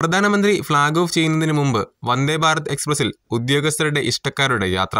പ്രധാനമന്ത്രി flag off ചെയ്യുന്നതിന് മുമ്പ് വന്ദേ ഭാരത് എക്സ്പ്രസിൽ ഉദ്യോഗസ്ഥരുടെ ഇഷ്ടക്കാരുടെ യാത്ര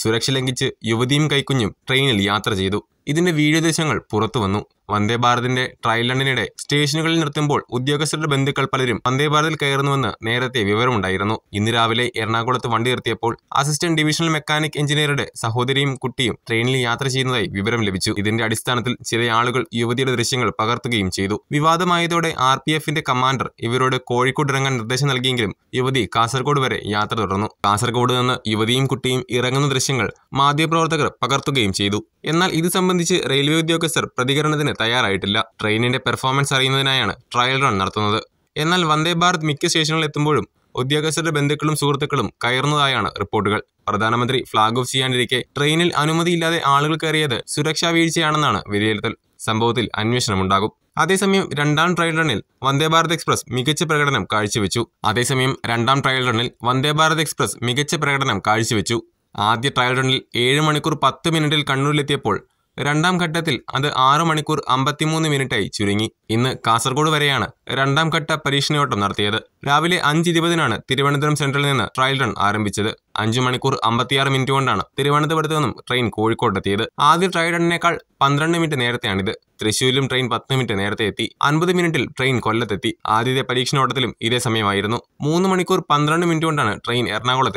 സുരക്ഷ ലംഘിച്ച് യുവതിയും കൈക്കുഞ്ഞും ട്രെയിനിൽ യാത്ര ചെയ്തു ഇതിന്റെ വീഡിയോ ദൃശ്യങ്ങൾ പുറത്തു വന്നു വന്ദേ ഭാരതിന്റെ ട്രയൽ റണ്ണിനിടെ സ്റ്റേഷനുകളിൽ നിർത്തുമ്പോൾ ഉദ്യോഗസ്ഥരുടെ ബന്ധുക്കൾ പലരും വന്ദേ ഭാരതിൽ കയറുന്നുവെന്ന് നേരത്തെ വിവരമുണ്ടായിരുന്നു ഇന്ന് രാവിലെ എറണാകുളത്ത് വണ്ടി നിർത്തിയപ്പോൾ അസിസ്റ്റന്റ് ഡിവിഷണൽ മെക്കാനിക് എഞ്ചിനീയറുടെ സഹോദരിയും കുട്ടിയും ട്രെയിനിൽ യാത്ര ചെയ്യുന്നതായി വിവരം ലഭിച്ചു ഇതിന്റെ അടിസ്ഥാനത്തിൽ ചില ആളുകൾ യുവതിയുടെ ദൃശ്യങ്ങൾ പകർത്തുകയും ചെയ്തു വിവാദമായതോടെ ആർ പി എഫിന്റെ കമാൻഡർ ഇവരോട് കോഴിക്കോട് ഇറങ്ങാൻ നിർദ്ദേശം നൽകിയെങ്കിലും യുവതി കാസർഗോഡ് വരെ യാത്ര തുടർന്നു കാസർഗോഡ് നിന്ന് യുവതിയും കുട്ടിയും ഇറങ്ങുന്ന ദൃശ്യങ്ങൾ മാധ്യമപ്രവർത്തകർ പകർത്തുകയും ചെയ്തു എന്നാൽ ഇത് സംബന്ധിച്ച് റെയിൽവേ ഉദ്യോഗസ്ഥർ പ്രതികരണത്തിന് തയ്യാറായിട്ടില്ല ട്രെയിനിന്റെ പെർഫോമൻസ് അറിയുന്നതിനായാണ് ട്രയൽ റൺ നടത്തുന്നത് എന്നാൽ വന്ദേ ഭാരത് മിക്ക സ്റ്റേഷനുകളിൽ എത്തുമ്പോഴും ഉദ്യോഗസ്ഥരുടെ ബന്ധുക്കളും സുഹൃത്തുക്കളും കയറുന്നതായാണ് റിപ്പോർട്ടുകൾ പ്രധാനമന്ത്രി ഫ്ളാഗ് ഓഫ് ചെയ്യാനിരിക്കെ ട്രെയിനിൽ അനുമതിയില്ലാതെ ആളുകൾ കയറിയത് സുരക്ഷാ വീഴ്ചയാണെന്നാണ് വിലയിരുത്തൽ സംഭവത്തിൽ അന്വേഷണം ഉണ്ടാകും അതേസമയം രണ്ടാം ട്രയൽ റണ്ണിൽ വന്ദേ ഭാരത് എക്സ്പ്രസ് മികച്ച പ്രകടനം കാഴ്ചവെച്ചു അതേസമയം രണ്ടാം ട്രയൽ റണ്ണിൽ വന്ദേ ഭാരത് എക്സ്പ്രസ് മികച്ച പ്രകടനം കാഴ്ചവെച്ചു ആദ്യ ട്രയൽ റണ്ണിൽ ഏഴ് മണിക്കൂർ പത്ത് മിനിറ്റിൽ കണ്ണൂരിലെത്തിയപ്പോൾ രണ്ടാം ഘട്ടത്തിൽ അത് ആറു മണിക്കൂർ അമ്പത്തിമൂന്ന് മിനിറ്റായി ചുരുങ്ങി ഇന്ന് കാസർഗോഡ് വരെയാണ് രണ്ടാം ഘട്ട പരീക്ഷണയോട്ടം നടത്തിയത് രാവിലെ അഞ്ച് ഇരുപതിനാണ് തിരുവനന്തപുരം സെൻട്രലിൽ നിന്ന് ട്രയൽ റൺ ആരംഭിച്ചത് അഞ്ചു മണിക്കൂർ അമ്പത്തിയാറ് മിനിറ്റ് കൊണ്ടാണ് തിരുവനന്തപുരത്ത് നിന്നും ട്രെയിൻ കോഴിക്കോട്ടെത്തിയത് ആദ്യ ട്രൈഡണിനേക്കാൾ പന്ത്രണ്ട് മിനിറ്റ് നേരത്തെയാണിത് തൃശ്ശൂരിലും ട്രെയിൻ പത്ത് മിനിറ്റ് നേരത്തെ എത്തി അൻപത് മിനിറ്റിൽ ട്രെയിൻ കൊല്ലത്തെത്തി ആദ്യത്തെ പരീക്ഷണോട്ടത്തിലും ഇതേ സമയമായിരുന്നു മൂന്ന് മണിക്കൂർ പന്ത്രണ്ട് മിനിറ്റ് കൊണ്ടാണ് ട്രെയിൻ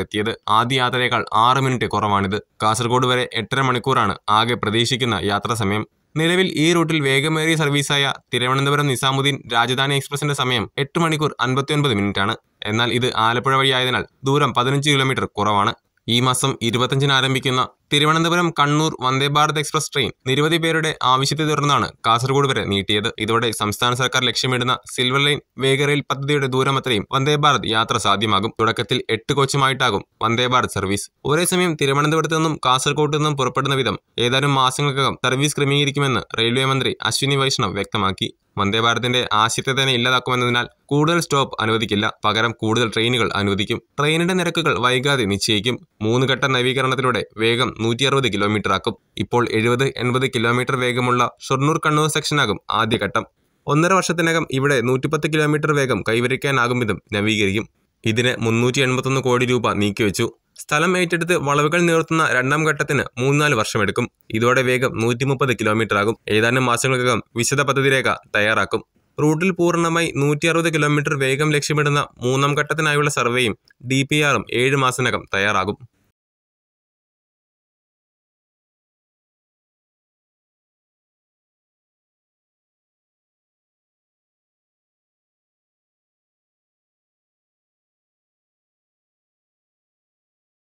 എത്തിയത് ആദ്യ യാത്രയേക്കാൾ ആറ് മിനിറ്റ് കുറവാണിത് കാസർഗോഡ് വരെ എട്ടര മണിക്കൂറാണ് ആകെ പ്രതീക്ഷിക്കുന്ന യാത്രാ സമയം നിലവിൽ ഈ റൂട്ടിൽ വേഗമേറിയ സർവീസായ തിരുവനന്തപുരം നിസാമുദ്ദീൻ രാജധാനി എക്സ്പ്രസിന്റെ സമയം എട്ട് മണിക്കൂർ അൻപത്തിയൊൻപത് മിനിറ്റാണ് എന്നാൽ ഇത് ആലപ്പുഴ വഴിയായതിനാൽ ദൂരം പതിനഞ്ച് കിലോമീറ്റർ കുറവാണ് ഈ മാസം ഇരുപത്തഞ്ചിന് ആരംഭിക്കുന്ന തിരുവനന്തപുരം കണ്ണൂർ വന്ദേഭാരത് എക്സ്പ്രസ് ട്രെയിൻ നിരവധി പേരുടെ ആവശ്യത്തെ തുടർന്നാണ് കാസർഗോഡ് വരെ നീട്ടിയത് ഇതോടെ സംസ്ഥാന സർക്കാർ ലക്ഷ്യമിടുന്ന സിൽവർ ലൈൻ വേഗ പദ്ധതിയുടെ ദൂരമത്രയും വന്ദേഭാരത് യാത്ര സാധ്യമാകും തുടക്കത്തിൽ എട്ട് കോച്ചുമായിട്ടാകും വന്ദേഭാരത് സർവീസ് ഒരേ സമയം തിരുവനന്തപുരത്ത് നിന്നും കാസർഗോഡ് നിന്നും പുറപ്പെടുന്ന വിധം ഏതാനും മാസങ്ങൾക്കകം സർവീസ് ക്രമീകരിക്കുമെന്ന് റെയിൽവേ മന്ത്രി അശ്വിനി വൈഷ്ണവ് വ്യക്തമാക്കി ഭാരതിന്റെ ആശയത്തെ തന്നെ ഇല്ലാതാക്കുമെന്നതിനാൽ കൂടുതൽ സ്റ്റോപ്പ് അനുവദിക്കില്ല പകരം കൂടുതൽ ട്രെയിനുകൾ അനുവദിക്കും ട്രെയിനിന്റെ നിരക്കുകൾ വൈകാതെ നിശ്ചയിക്കും മൂന്ന് ഘട്ട നവീകരണത്തിലൂടെ വേഗം നൂറ്റി അറുപത് കിലോമീറ്റർ ആക്കും ഇപ്പോൾ എഴുപത് എൺപത് കിലോമീറ്റർ വേഗമുള്ള ഷൊർണൂർ കണ്ണൂർ സെക്ഷനാകും ആദ്യഘട്ടം ഒന്നര വർഷത്തിനകം ഇവിടെ നൂറ്റിപ്പത്ത് കിലോമീറ്റർ വേഗം കൈവരിക്കാനാകും വിധം നവീകരിക്കും ഇതിന് മുന്നൂറ്റി എൺപത്തൊന്ന് കോടി രൂപ നീക്കിവെച്ചു സ്ഥലം ഏറ്റെടുത്ത് വളവുകൾ നിർത്തുന്ന രണ്ടാം ഘട്ടത്തിന് മൂന്നാല് വർഷമെടുക്കും ഇതോടെ വേഗം നൂറ്റി മുപ്പത് കിലോമീറ്റർ ആകും ഏതാനും മാസങ്ങൾക്കകം വിശദ പദ്ധതി രേഖ തയ്യാറാക്കും റൂട്ടിൽ പൂർണ്ണമായി നൂറ്റി അറുപത് കിലോമീറ്റർ വേഗം ലക്ഷ്യമിടുന്ന മൂന്നാം ഘട്ടത്തിനായുള്ള സർവേയും ഡി പി ആറും ഏഴ് മാസത്തിനകം തയ്യാറാകും